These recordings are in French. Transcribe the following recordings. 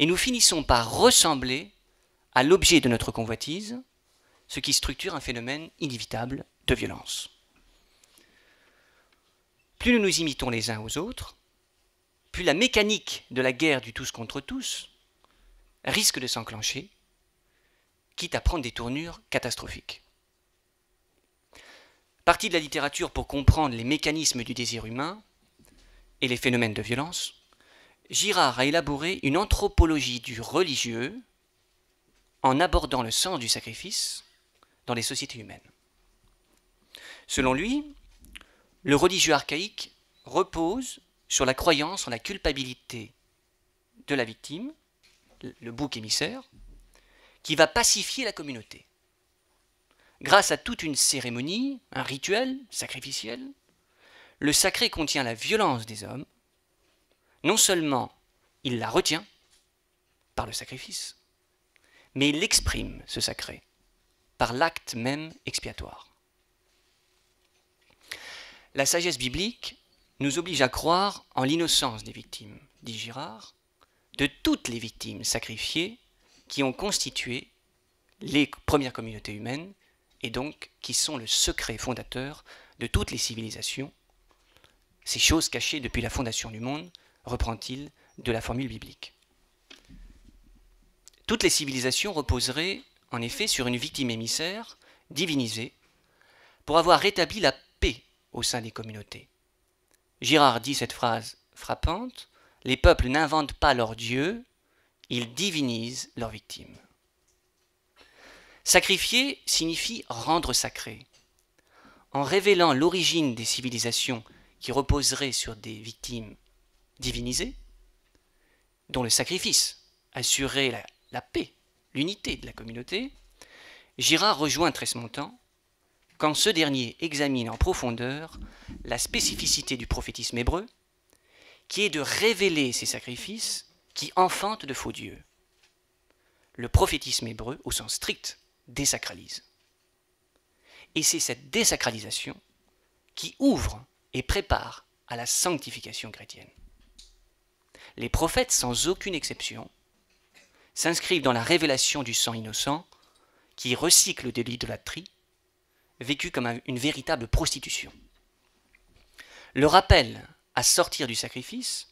et nous finissons par ressembler à l'objet de notre convoitise, ce qui structure un phénomène inévitable de violence. Plus nous nous imitons les uns aux autres, plus la mécanique de la guerre du tous contre tous risque de s'enclencher, quitte à prendre des tournures catastrophiques. Partie de la littérature pour comprendre les mécanismes du désir humain et les phénomènes de violence, Girard a élaboré une anthropologie du religieux en abordant le sens du sacrifice dans les sociétés humaines. Selon lui, le religieux archaïque repose sur la croyance en la culpabilité de la victime, le bouc émissaire, qui va pacifier la communauté. Grâce à toute une cérémonie, un rituel sacrificiel, le sacré contient la violence des hommes non seulement il la retient par le sacrifice, mais il exprime ce sacré par l'acte même expiatoire. La sagesse biblique nous oblige à croire en l'innocence des victimes, dit Girard, de toutes les victimes sacrifiées qui ont constitué les premières communautés humaines et donc qui sont le secret fondateur de toutes les civilisations, ces choses cachées depuis la fondation du monde reprend-il de la formule biblique. Toutes les civilisations reposeraient en effet sur une victime émissaire, divinisée, pour avoir rétabli la paix au sein des communautés. Girard dit cette phrase frappante, Les peuples n'inventent pas leur Dieu, ils divinisent leurs victimes. Sacrifier signifie rendre sacré. En révélant l'origine des civilisations qui reposeraient sur des victimes divinisé, dont le sacrifice assurait la, paix, l'unité de la communauté, Girard rejoint Très-Montant quand ce dernier examine en profondeur la spécificité du prophétisme hébreu, qui est de révéler ces sacrifices qui enfantent de faux dieux. Le prophétisme hébreu, au sens strict, désacralise. Et c'est cette désacralisation qui ouvre et prépare à la sanctification chrétienne les prophètes, sans aucune exception, s'inscrivent dans la révélation du sang innocent qui recycle de l'idolâtrie, vécu comme une véritable prostitution. Le rappel à sortir du sacrifice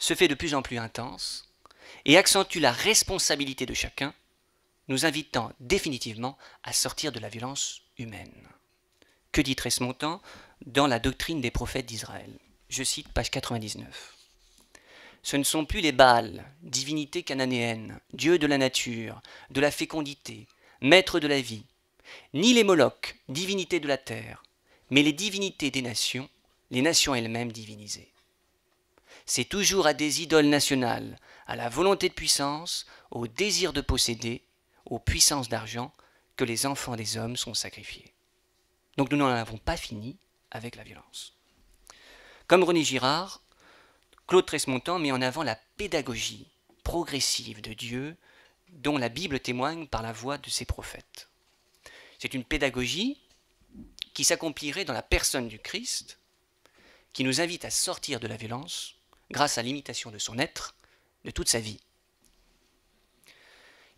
se fait de plus en plus intense et accentue la responsabilité de chacun, nous invitant définitivement à sortir de la violence humaine. Que dit montant dans la doctrine des prophètes d'Israël Je cite page 99. Ce ne sont plus les Baals, divinités cananéennes, dieux de la nature, de la fécondité, maîtres de la vie, ni les Moloch, divinités de la terre, mais les divinités des nations, les nations elles-mêmes divinisées. C'est toujours à des idoles nationales, à la volonté de puissance, au désir de posséder, aux puissances d'argent, que les enfants des hommes sont sacrifiés. Donc nous n'en avons pas fini avec la violence. Comme René Girard, Claude Tresmontant met en avant la pédagogie progressive de Dieu dont la Bible témoigne par la voix de ses prophètes. C'est une pédagogie qui s'accomplirait dans la personne du Christ, qui nous invite à sortir de la violence grâce à l'imitation de son être, de toute sa vie.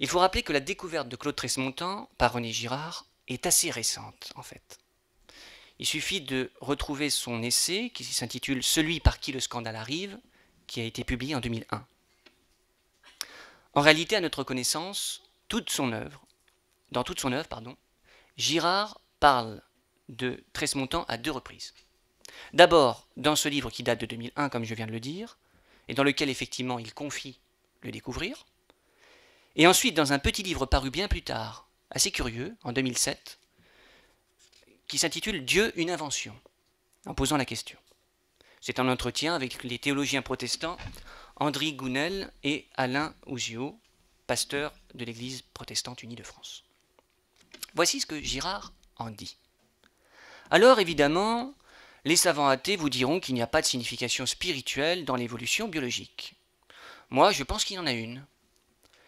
Il faut rappeler que la découverte de Claude Tresmontant par René Girard est assez récente, en fait. Il suffit de retrouver son essai qui s'intitule Celui par qui le scandale arrive, qui a été publié en 2001. En réalité, à notre connaissance, toute son œuvre, dans toute son œuvre, pardon, Girard parle de Tressmontant à deux reprises. D'abord, dans ce livre qui date de 2001, comme je viens de le dire, et dans lequel effectivement il confie le découvrir, et ensuite dans un petit livre paru bien plus tard, assez curieux, en 2007, qui s'intitule Dieu, une invention, en posant la question. C'est un entretien avec les théologiens protestants André Gounel et Alain Ouzio, pasteur de l'Église protestante unie de France. Voici ce que Girard en dit. Alors évidemment, les savants athées vous diront qu'il n'y a pas de signification spirituelle dans l'évolution biologique. Moi, je pense qu'il y en a une.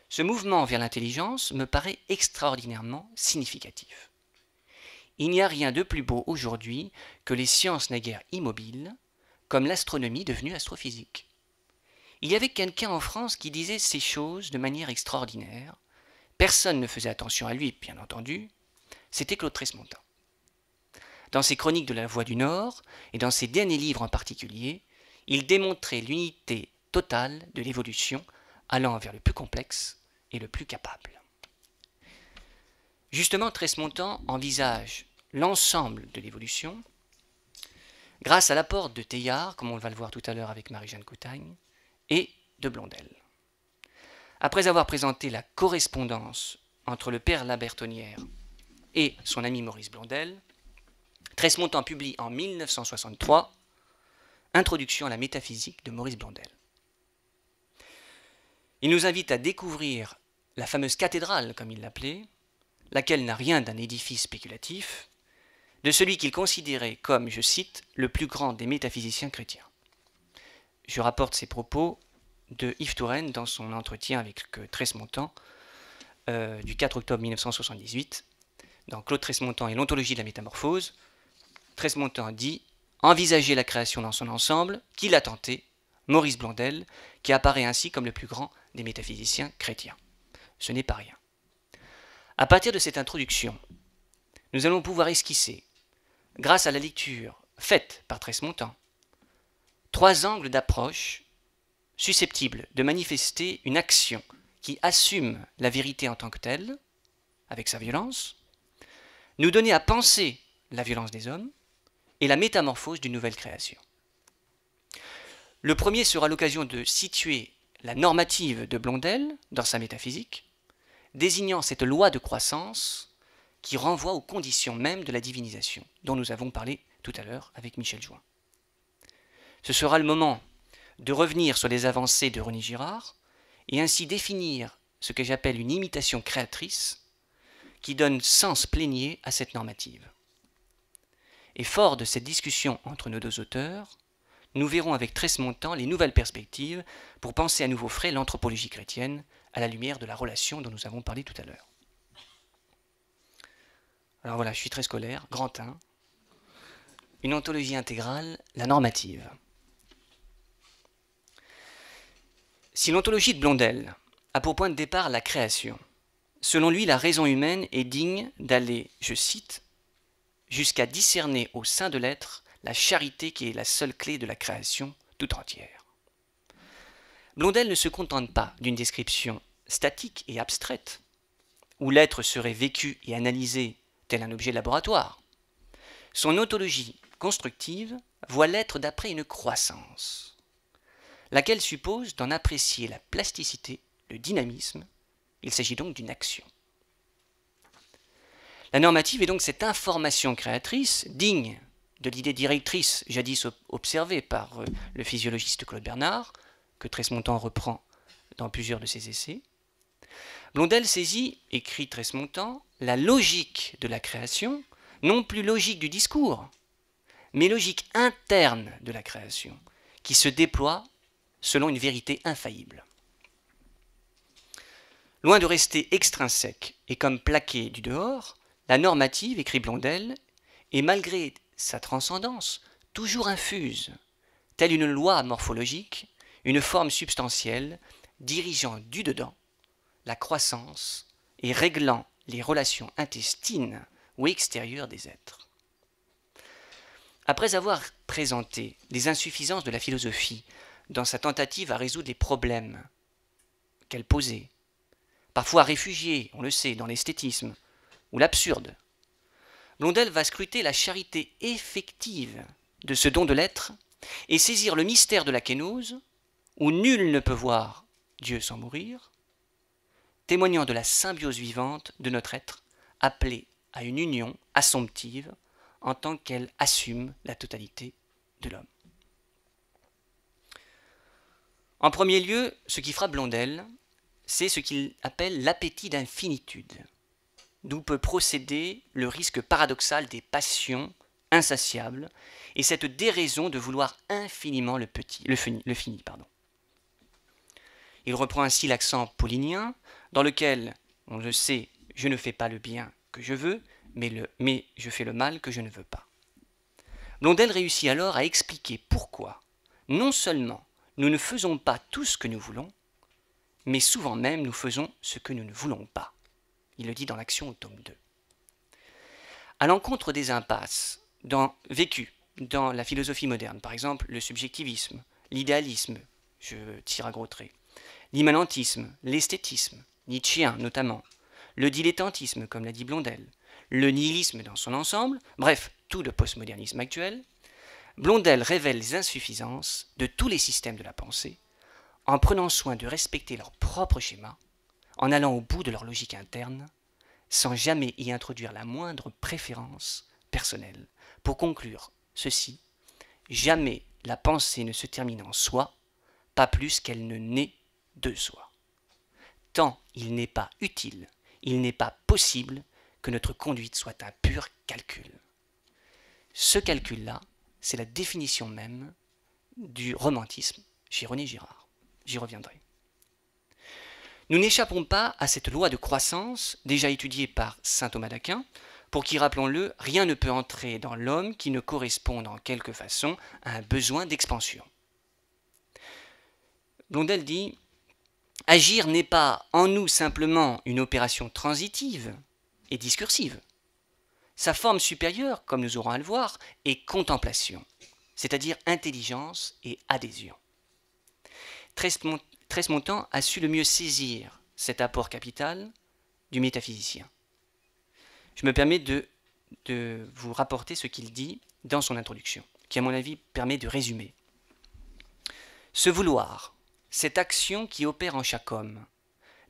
Ce mouvement vers l'intelligence me paraît extraordinairement significatif. Il n'y a rien de plus beau aujourd'hui que les sciences naguère immobiles, comme l'astronomie devenue astrophysique. Il y avait quelqu'un en France qui disait ces choses de manière extraordinaire. Personne ne faisait attention à lui, bien entendu. C'était Claude Tresmontin. Dans ses chroniques de la Voix du Nord, et dans ses derniers livres en particulier, il démontrait l'unité totale de l'évolution allant vers le plus complexe et le plus capable. Justement, Tresmontant envisage l'ensemble de l'évolution, grâce à l'apport de Teilhard, comme on va le voir tout à l'heure avec Marie-Jeanne Coutagne, et de Blondel. Après avoir présenté la correspondance entre le père Labertonnière et son ami Maurice Blondel, Tresmontant publie en 1963 Introduction à la métaphysique de Maurice Blondel. Il nous invite à découvrir la fameuse cathédrale, comme il l'appelait, laquelle n'a rien d'un édifice spéculatif, de celui qu'il considérait comme, je cite, le plus grand des métaphysiciens chrétiens. Je rapporte ces propos de Yves Touraine dans son entretien avec Tresmontant euh, du 4 octobre 1978, dans Claude Tresmontant et l'ontologie de la métamorphose. Tresmontant dit Envisager la création dans son ensemble, qui l'a tenté, Maurice Blondel, qui apparaît ainsi comme le plus grand des métaphysiciens chrétiens. Ce n'est pas rien. À partir de cette introduction, nous allons pouvoir esquisser grâce à la lecture faite par Tresmontant, trois angles d'approche susceptibles de manifester une action qui assume la vérité en tant que telle, avec sa violence, nous donner à penser la violence des hommes et la métamorphose d'une nouvelle création. Le premier sera l'occasion de situer la normative de Blondel dans sa métaphysique, désignant cette loi de croissance qui renvoie aux conditions mêmes de la divinisation, dont nous avons parlé tout à l'heure avec Michel Join. Ce sera le moment de revenir sur les avancées de René Girard et ainsi définir ce que j'appelle une imitation créatrice qui donne sens plénier à cette normative. Et fort de cette discussion entre nos deux auteurs, nous verrons avec montant les nouvelles perspectives pour penser à nouveau frais l'anthropologie chrétienne à la lumière de la relation dont nous avons parlé tout à l'heure. Alors voilà, je suis très scolaire, grand 1. Une ontologie intégrale, la normative. Si l'ontologie de Blondel a pour point de départ la création, selon lui, la raison humaine est digne d'aller, je cite, jusqu'à discerner au sein de l'être la charité qui est la seule clé de la création tout entière. Blondel ne se contente pas d'une description statique et abstraite, où l'être serait vécu et analysé tel un objet de laboratoire. Son autologie constructive voit l'être d'après une croissance, laquelle suppose d'en apprécier la plasticité, le dynamisme. Il s'agit donc d'une action. La normative est donc cette information créatrice digne de l'idée directrice jadis observée par euh, le physiologiste Claude Bernard, que Tressmontant reprend dans plusieurs de ses essais, Blondel saisit, écrit Très-Montant, la logique de la création, non plus logique du discours, mais logique interne de la création, qui se déploie selon une vérité infaillible. Loin de rester extrinsèque et comme plaqué du dehors, la normative, écrit Blondel, est malgré sa transcendance toujours infuse, telle une loi morphologique, une forme substantielle dirigeant du dedans la croissance et réglant les relations intestines ou extérieures des êtres. Après avoir présenté les insuffisances de la philosophie dans sa tentative à résoudre les problèmes qu'elle posait, parfois réfugiée, on le sait, dans l'esthétisme ou l'absurde, Blondel va scruter la charité effective de ce don de l'être et saisir le mystère de la kénose, où nul ne peut voir Dieu sans mourir, témoignant de la symbiose vivante de notre être, appelé à une union assomptive en tant qu'elle assume la totalité de l'homme. En premier lieu, ce qui frappe Blondel, c'est ce qu'il appelle l'appétit d'infinitude, d'où peut procéder le risque paradoxal des passions insatiables et cette déraison de vouloir infiniment le, petit, le, fini, Pardon. Il reprend ainsi l'accent paulinien dans lequel, on le sait, je ne fais pas le bien que je veux, mais, je fais le mal que je ne veux pas. Blondel réussit alors à expliquer pourquoi, non seulement nous ne faisons pas tout ce que nous voulons, mais souvent même nous faisons ce que nous ne voulons pas. Il le dit dans l'action au tome 2. À l'encontre des impasses dans, vécues dans la philosophie moderne, par exemple le subjectivisme, l'idéalisme, je tire à gros traits, l'immanentisme, l'esthétisme, Nietzschien notamment, le dilettantisme, comme l'a dit Blondel, le nihilisme dans son ensemble, bref, tout le postmodernisme actuel, Blondel révèle les insuffisances de tous les systèmes de la pensée, en prenant soin de respecter leur propre schéma, en allant au bout de leur logique interne, sans jamais y introduire la moindre préférence personnelle. Pour conclure, ceci, jamais la pensée ne se termine en soi, pas plus qu'elle ne naît de soi tant il n'est pas utile, il n'est pas possible que notre conduite soit un pur calcul. Ce calcul-là, c'est la définition même du romantisme chez René Girard. J'y reviendrai. Nous n'échappons pas à cette loi de croissance déjà étudiée par saint Thomas d'Aquin, pour qui, rappelons-le, rien ne peut entrer dans l'homme qui ne corresponde en quelque façon à un besoin d'expansion. Blondel dit Agir n'est pas en nous simplement une opération transitive et discursive. Sa forme supérieure, comme nous aurons à le voir, est contemplation, c'est-à-dire intelligence et adhésion. Tresmontant a su le mieux saisir cet apport capital du métaphysicien. Je me permets de, de vous rapporter ce qu'il dit dans son introduction, qui à mon avis permet de résumer. Ce vouloir, cette action qui opère en chaque homme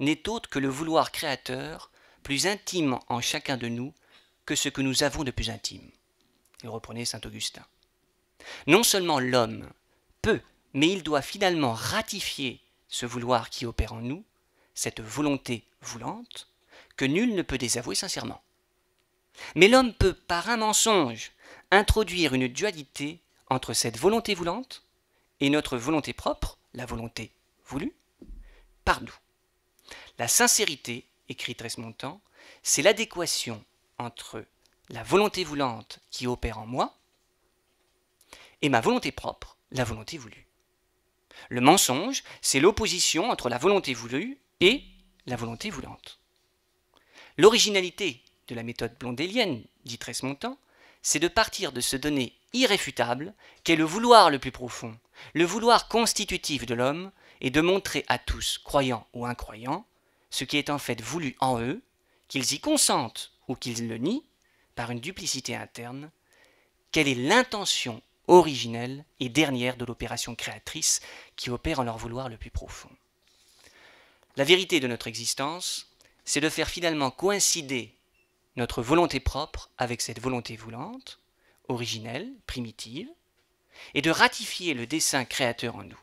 n'est autre que le vouloir créateur, plus intime en chacun de nous que ce que nous avons de plus intime. Il reprenez saint Augustin. Non seulement l'homme peut, mais il doit finalement ratifier ce vouloir qui opère en nous, cette volonté voulante, que nul ne peut désavouer sincèrement. Mais l'homme peut, par un mensonge, introduire une dualité entre cette volonté voulante et notre volonté propre, la volonté voulue par nous. La sincérité, écrit Tresmontant, c'est l'adéquation entre la volonté voulante qui opère en moi et ma volonté propre, la volonté voulue. Le mensonge, c'est l'opposition entre la volonté voulue et la volonté voulante. L'originalité de la méthode blondélienne, dit Tresmontant, c'est de partir de ce donné irréfutable qu'est le vouloir le plus profond, le vouloir constitutif de l'homme, et de montrer à tous, croyants ou incroyants, ce qui est en fait voulu en eux, qu'ils y consentent ou qu'ils le nient, par une duplicité interne, quelle est l'intention originelle et dernière de l'opération créatrice qui opère en leur vouloir le plus profond. La vérité de notre existence, c'est de faire finalement coïncider notre volonté propre avec cette volonté voulante, originelle, primitive, et de ratifier le dessein créateur en nous.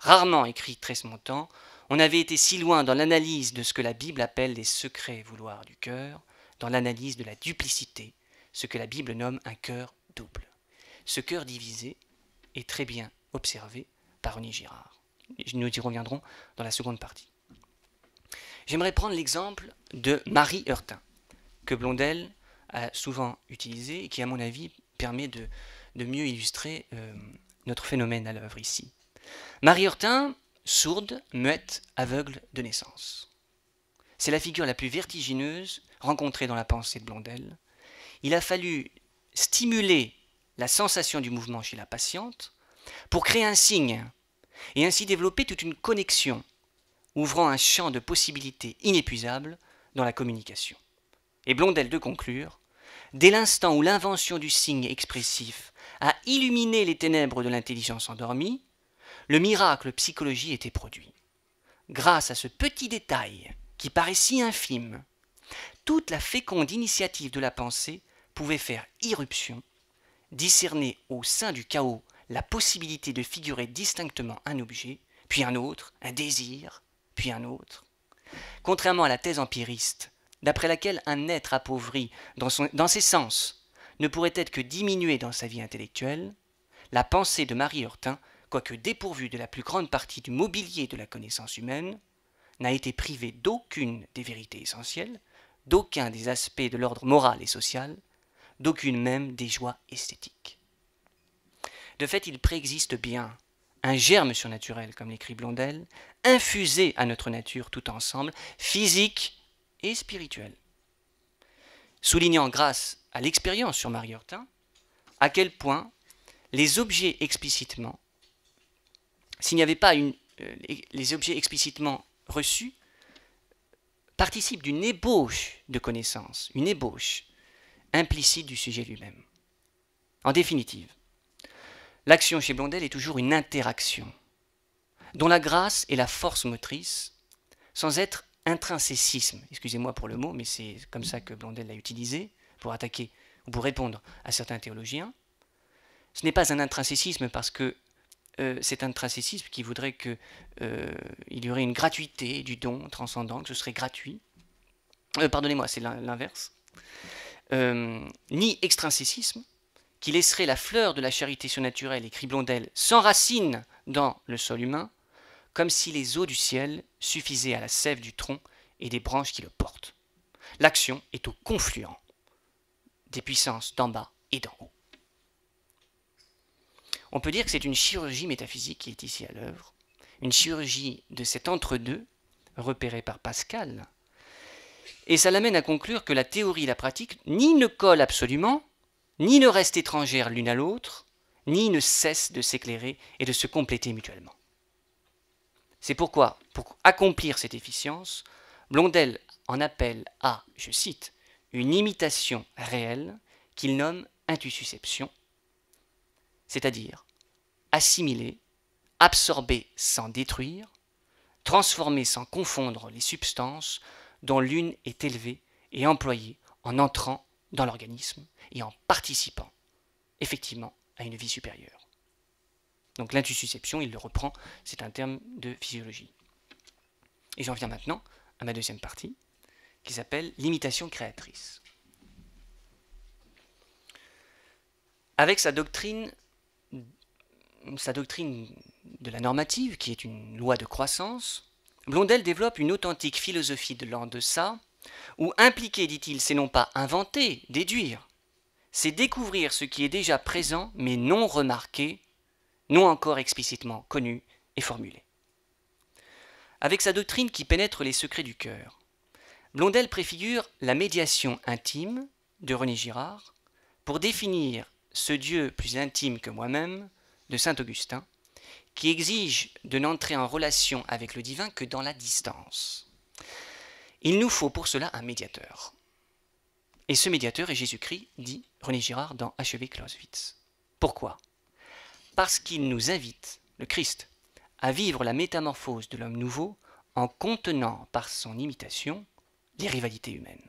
Rarement, écrit montant, on avait été si loin dans l'analyse de ce que la Bible appelle les secrets vouloirs du cœur, dans l'analyse de la duplicité, ce que la Bible nomme un cœur double. Ce cœur divisé est très bien observé par René Girard. Nous y reviendrons dans la seconde partie. J'aimerais prendre l'exemple de Marie Heurtin que Blondel a souvent utilisé et qui, à mon avis, permet de, mieux illustrer euh, notre phénomène à l'œuvre ici. Marie Hortin, sourde, muette, aveugle de naissance. C'est la figure la plus vertigineuse rencontrée dans la pensée de Blondel. Il a fallu stimuler la sensation du mouvement chez la patiente pour créer un signe et ainsi développer toute une connexion, ouvrant un champ de possibilités inépuisables dans la communication et Blondel de conclure, dès l'instant où l'invention du signe expressif a illuminé les ténèbres de l'intelligence endormie, le miracle psychologie était produit. Grâce à ce petit détail, qui paraît si infime, toute la féconde initiative de la pensée pouvait faire irruption, discerner au sein du chaos la possibilité de figurer distinctement un objet, puis un autre, un désir, puis un autre. Contrairement à la thèse empiriste, d'après laquelle un être appauvri dans, ses sens ne pourrait être que diminué dans sa vie intellectuelle, la pensée de Marie Hortin, quoique dépourvue de la plus grande partie du mobilier de la connaissance humaine, n'a été privée d'aucune des vérités essentielles, d'aucun des aspects de l'ordre moral et social, d'aucune même des joies esthétiques. De fait, il préexiste bien un germe surnaturel, comme l'écrit Blondel, infusé à notre nature tout ensemble, physique et spirituelle. Soulignant grâce à l'expérience sur Marie Hortin à quel point les objets explicitement, s'il n'y avait pas une, euh, les objets explicitement reçus, participent d'une ébauche de connaissance, une ébauche implicite du sujet lui-même. En définitive, l'action chez Blondel est toujours une interaction, dont la grâce est la force motrice, sans être intrinsécisme, excusez-moi pour le mot, mais c'est comme ça que Blondel l'a utilisé, pour attaquer ou pour répondre à certains théologiens. Ce n'est pas un intrinsécisme parce que euh, c'est un intrinsécisme qui voudrait qu'il euh, y aurait une gratuité du don transcendant, que ce serait gratuit. Euh, pardonnez-moi, c'est l'inverse. ni extrinsécisme, qui laisserait la fleur de la charité surnaturelle, écrit Blondel, sans racine dans le sol humain, comme si les eaux du ciel suffisaient à la sève du tronc et des branches qui le portent. L'action est au confluent des puissances d'en bas et d'en haut. On peut dire que c'est une chirurgie métaphysique qui est ici à l'œuvre, une chirurgie de cet entre-deux repéré par Pascal, et ça l'amène à conclure que la théorie et la pratique ni ne collent absolument, ni ne restent étrangères l'une à l'autre, ni ne cessent de s'éclairer et de se compléter mutuellement. C'est pourquoi, pour accomplir cette efficience, Blondel en appelle à, je cite, une imitation réelle qu'il nomme intussusception, c'est-à-dire assimiler, absorber sans détruire, transformer sans confondre les substances dont l'une est élevée et employée en entrant dans l'organisme et en participant effectivement à une vie supérieure. Donc l'intussusception, il le reprend, c'est un terme de physiologie. Et j'en viens maintenant à ma deuxième partie, qui s'appelle l'imitation créatrice. Avec sa doctrine, sa doctrine de la normative, qui est une loi de croissance, Blondel développe une authentique philosophie de de ça, où impliquer, dit-il, c'est non pas inventer, déduire, c'est découvrir ce qui est déjà présent mais non remarqué non encore explicitement connu et formulé. Avec sa doctrine qui pénètre les secrets du cœur, Blondel préfigure la médiation intime de René Girard pour définir ce Dieu plus intime que moi-même de Saint Augustin, qui exige de n'entrer en relation avec le divin que dans la distance. Il nous faut pour cela un médiateur. Et ce médiateur est Jésus-Christ, dit René Girard dans Achevé Clausewitz. Pourquoi parce qu'il nous invite, le Christ, à vivre la métamorphose de l'homme nouveau en contenant par son imitation les rivalités humaines.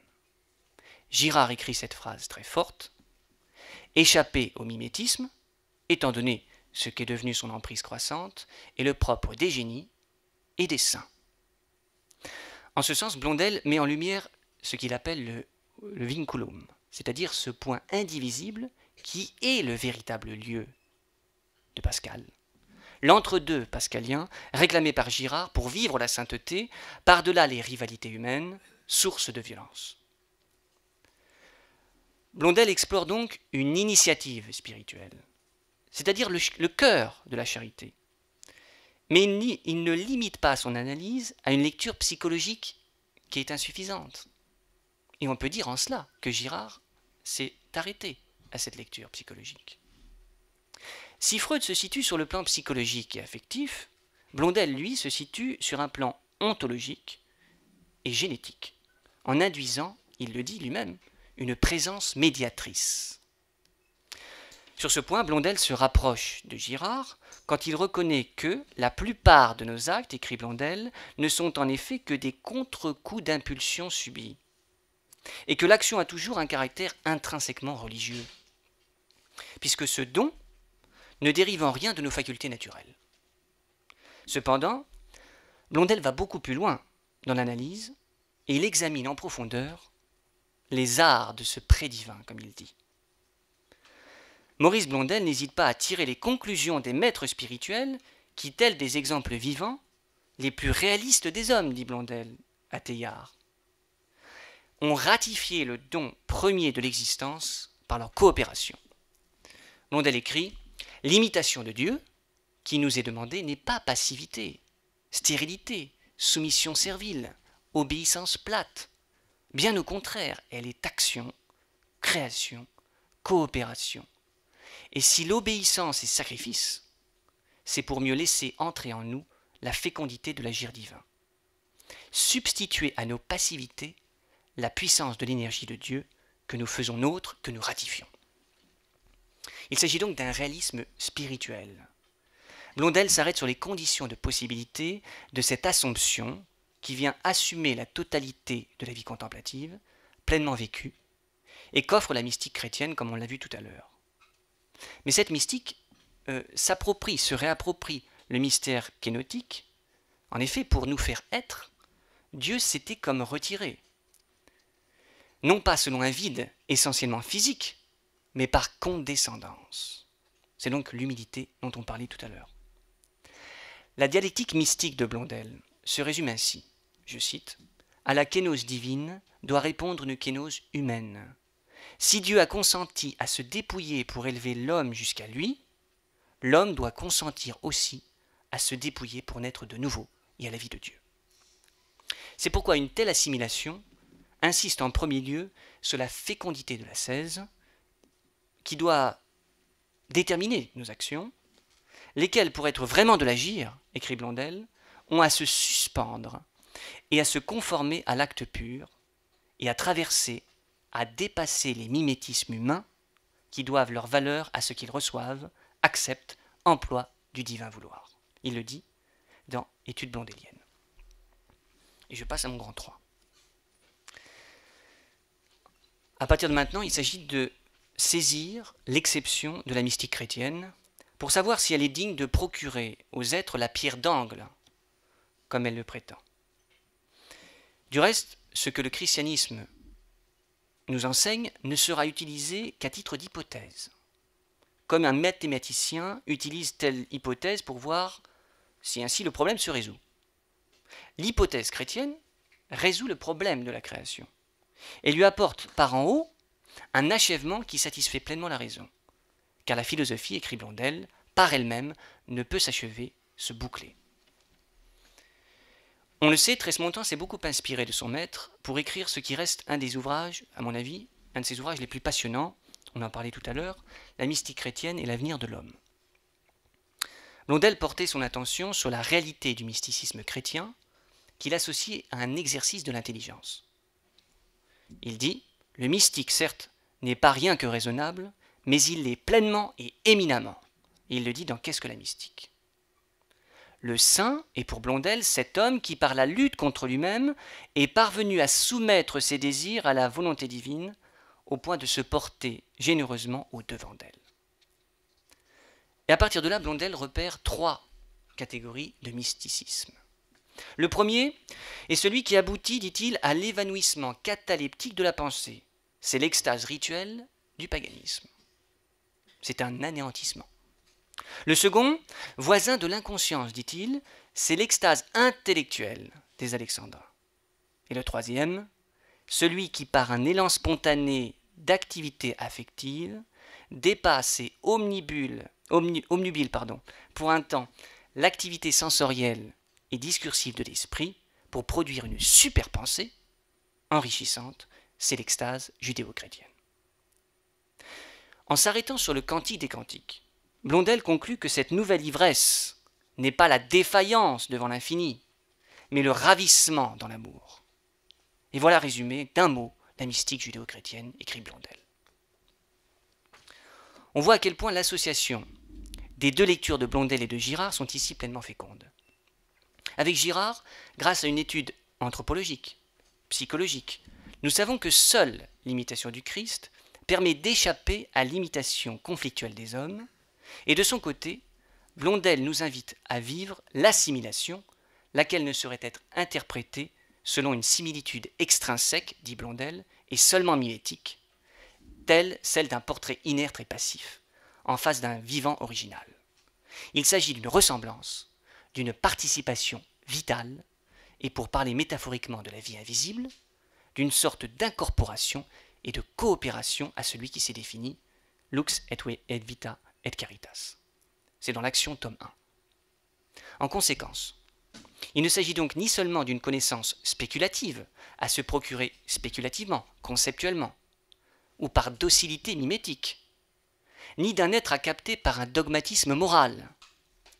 Girard écrit cette phrase très forte. Échapper au mimétisme, étant donné ce qu'est devenu son emprise croissante, est le propre des génies et des saints. En ce sens, Blondel met en lumière ce qu'il appelle le, le vinculum, c'est-à-dire ce point indivisible qui est le véritable lieu Pascal. L'entre-deux pascalien, réclamé par Girard pour vivre la sainteté, par-delà les rivalités humaines, source de violence. Blondel explore donc une initiative spirituelle, c'est-à-dire le, cœur de la charité. Mais il ne limite pas son analyse à une lecture psychologique qui est insuffisante. Et on peut dire en cela que Girard s'est arrêté à cette lecture psychologique. Si Freud se situe sur le plan psychologique et affectif, Blondel, lui, se situe sur un plan ontologique et génétique, en induisant, il le dit lui-même, une présence médiatrice. Sur ce point, Blondel se rapproche de Girard quand il reconnaît que la plupart de nos actes, écrit Blondel, ne sont en effet que des contre-coups d'impulsion subis, et que l'action a toujours un caractère intrinsèquement religieux, puisque ce don ne dérive rien de nos facultés naturelles. Cependant, Blondel va beaucoup plus loin dans l'analyse et il examine en profondeur les arts de ce prédivin, comme il dit. Maurice Blondel n'hésite pas à tirer les conclusions des maîtres spirituels qui, tels des exemples vivants, les plus réalistes des hommes, dit Blondel à Théard, ont ratifié le don premier de l'existence par leur coopération. Blondel écrit L'imitation de Dieu, qui nous est demandée, n'est pas passivité, stérilité, soumission servile, obéissance plate. Bien au contraire, elle est action, création, coopération. Et si l'obéissance est sacrifice, c'est pour mieux laisser entrer en nous la fécondité de l'agir divin. Substituer à nos passivités la puissance de l'énergie de Dieu que nous faisons nôtre, que nous ratifions. Il s'agit donc d'un réalisme spirituel. Blondel s'arrête sur les conditions de possibilité de cette assomption qui vient assumer la totalité de la vie contemplative, pleinement vécue, et qu'offre la mystique chrétienne comme on l'a vu tout à l'heure. Mais cette mystique euh, s'approprie, se réapproprie le mystère kénotique. En effet, pour nous faire être, Dieu s'était comme retiré. Non pas selon un vide essentiellement physique, mais par condescendance. C'est donc l'humilité dont on parlait tout à l'heure. La dialectique mystique de Blondel se résume ainsi, je cite, À la kénose divine doit répondre une kénose humaine. Si Dieu a consenti à se dépouiller pour élever l'homme jusqu'à lui, l'homme doit consentir aussi à se dépouiller pour naître de nouveau et à la vie de Dieu. C'est pourquoi une telle assimilation insiste en premier lieu sur la fécondité de la 16, qui doit déterminer nos actions, lesquelles, pour être vraiment de l'agir, écrit Blondel, ont à se suspendre et à se conformer à l'acte pur, et à traverser, à dépasser les mimétismes humains qui doivent leur valeur à ce qu'ils reçoivent, acceptent, emploient du divin vouloir. Il le dit dans Études blondéliennes. Et je passe à mon grand 3. À partir de maintenant, il s'agit de saisir l'exception de la mystique chrétienne pour savoir si elle est digne de procurer aux êtres la pierre d'angle, comme elle le prétend. Du reste, ce que le christianisme nous enseigne ne sera utilisé qu'à titre d'hypothèse, comme un mathématicien utilise telle hypothèse pour voir si ainsi le problème se résout. L'hypothèse chrétienne résout le problème de la création et lui apporte par en haut un achèvement qui satisfait pleinement la raison. Car la philosophie, écrit Blondel, par elle-même, ne peut s'achever, se boucler. On le sait, Tressmontin s'est beaucoup inspiré de son maître pour écrire ce qui reste un des ouvrages, à mon avis, un de ses ouvrages les plus passionnants, on en parlait tout à l'heure, La mystique chrétienne et l'avenir de l'homme. Blondel portait son attention sur la réalité du mysticisme chrétien, qu'il associe à un exercice de l'intelligence. Il dit le mystique, certes, n'est pas rien que raisonnable, mais il l'est pleinement et éminemment. Et il le dit dans Qu'est-ce que la mystique Le saint est pour Blondel cet homme qui, par la lutte contre lui-même, est parvenu à soumettre ses désirs à la volonté divine, au point de se porter généreusement au-devant d'elle. Et à partir de là, Blondel repère trois catégories de mysticisme. Le premier est celui qui aboutit, dit-il, à l'évanouissement cataleptique de la pensée, c'est l'extase rituelle du paganisme. C'est un anéantissement. Le second, voisin de l'inconscience, dit-il, c'est l'extase intellectuelle des Alexandrins. Et le troisième, celui qui par un élan spontané d'activité affective dépasse et omnibule, pardon, pour un temps l'activité sensorielle et discursive de l'esprit pour produire une super pensée enrichissante c'est l'extase judéo-chrétienne. En s'arrêtant sur le cantique des cantiques, Blondel conclut que cette nouvelle ivresse n'est pas la défaillance devant l'infini, mais le ravissement dans l'amour. Et voilà résumé d'un mot la mystique judéo-chrétienne, écrit Blondel. On voit à quel point l'association des deux lectures de Blondel et de Girard sont ici pleinement fécondes. Avec Girard, grâce à une étude anthropologique, psychologique, nous savons que seule l'imitation du Christ permet d'échapper à l'imitation conflictuelle des hommes, et de son côté, Blondel nous invite à vivre l'assimilation, laquelle ne saurait être interprétée selon une similitude extrinsèque, dit Blondel, et seulement mimétique, telle celle d'un portrait inerte et passif, en face d'un vivant original. Il s'agit d'une ressemblance, d'une participation vitale, et pour parler métaphoriquement de la vie invisible, d'une sorte d'incorporation et de coopération à celui qui s'est défini Lux et, et Vita et Caritas. C'est dans l'action tome 1. En conséquence, il ne s'agit donc ni seulement d'une connaissance spéculative, à se procurer spéculativement, conceptuellement, ou par docilité mimétique, ni d'un être à capter par un dogmatisme moral,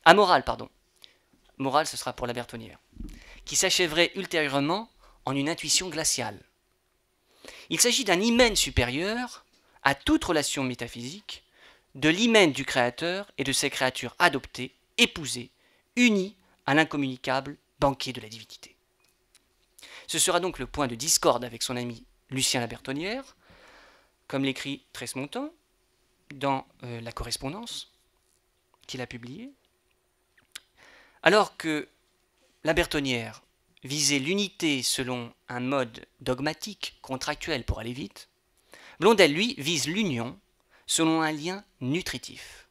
amoral, pardon, moral ce sera pour la Bertonnière, qui s'achèverait ultérieurement en une intuition glaciale. Il s'agit d'un hymen supérieur à toute relation métaphysique, de l'hymen du Créateur et de ses créatures adoptées, épousées, unies à l'incommunicable banquier de la divinité. Ce sera donc le point de discorde avec son ami Lucien Labertonnière, comme l'écrit Tresmontant dans euh, la correspondance qu'il a publiée, alors que la viser l'unité selon un mode dogmatique, contractuel pour aller vite, Blondel, lui, vise l'union selon un lien nutritif.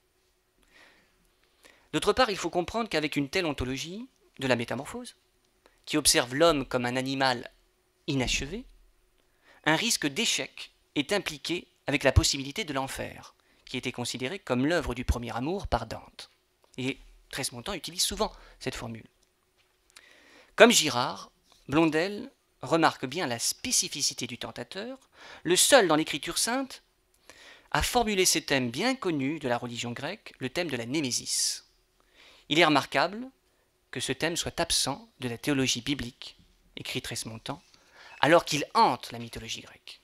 D'autre part, il faut comprendre qu'avec une telle ontologie de la métamorphose, qui observe l'homme comme un animal inachevé, un risque d'échec est impliqué avec la possibilité de l'enfer, qui était considéré comme l'œuvre du premier amour par Dante. Et Tresmontant utilise souvent cette formule. Comme Girard, Blondel remarque bien la spécificité du tentateur, le seul dans l'écriture sainte à formuler ce thème bien connus de la religion grecque, le thème de la Némésis. Il est remarquable que ce thème soit absent de la théologie biblique, écrit montant, alors qu'il hante la mythologie grecque.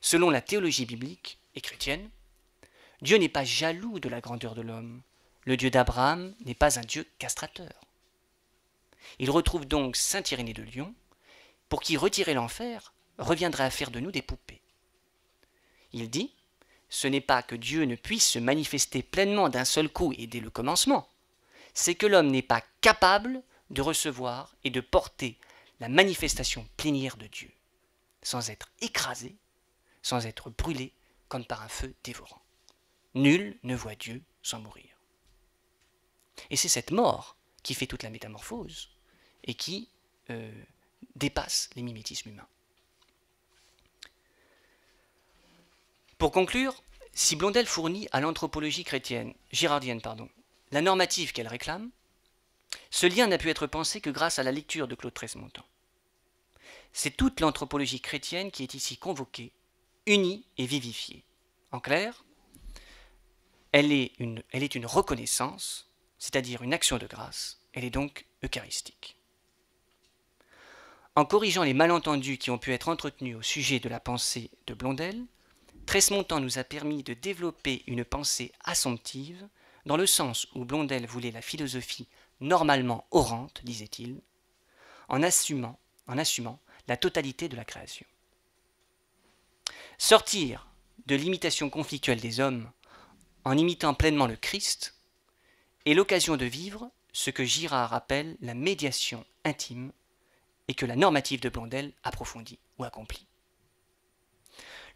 Selon la théologie biblique et chrétienne, Dieu n'est pas jaloux de la grandeur de l'homme. Le Dieu d'Abraham n'est pas un Dieu castrateur. Il retrouve donc saint Irénée de Lyon, pour qui retirer l'enfer reviendrait à faire de nous des poupées. Il dit Ce n'est pas que Dieu ne puisse se manifester pleinement d'un seul coup et dès le commencement, c'est que l'homme n'est pas capable de recevoir et de porter la manifestation plénière de Dieu, sans être écrasé, sans être brûlé comme par un feu dévorant. Nul ne voit Dieu sans mourir. Et c'est cette mort qui fait toute la métamorphose et qui euh, dépasse les mimétismes humains. Pour conclure, si Blondel fournit à l'anthropologie chrétienne, girardienne pardon, la normative qu'elle réclame, ce lien n'a pu être pensé que grâce à la lecture de Claude Tresmontant. C'est toute l'anthropologie chrétienne qui est ici convoquée, unie et vivifiée. En clair, elle est une, elle est une reconnaissance c'est-à-dire une action de grâce, elle est donc eucharistique. En corrigeant les malentendus qui ont pu être entretenus au sujet de la pensée de Blondel, Tresmontant nous a permis de développer une pensée assomptive, dans le sens où Blondel voulait la philosophie normalement orante, disait-il, en assumant, en assumant la totalité de la création. Sortir de l'imitation conflictuelle des hommes en imitant pleinement le Christ est l'occasion de vivre ce que Girard appelle la médiation intime et que la normative de Blondel approfondit ou accomplit.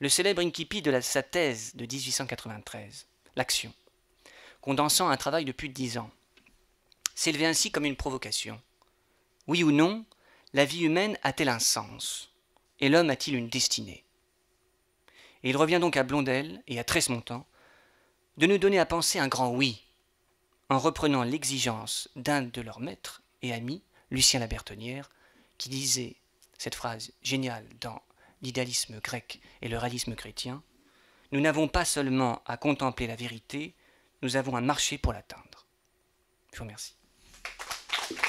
Le célèbre incipit de sa thèse de 1893, L'action, condensant un travail de plus de dix ans, s'élevait ainsi comme une provocation. Oui ou non, la vie humaine a-t-elle un sens Et l'homme a-t-il une destinée Et il revient donc à Blondel et à Tresmontant de nous donner à penser un grand oui en reprenant l'exigence d'un de leurs maîtres et amis, Lucien Labertonnière, qui disait cette phrase géniale dans l'idéalisme grec et le réalisme chrétien, Nous n'avons pas seulement à contempler la vérité, nous avons un marché pour l'atteindre. Je vous remercie.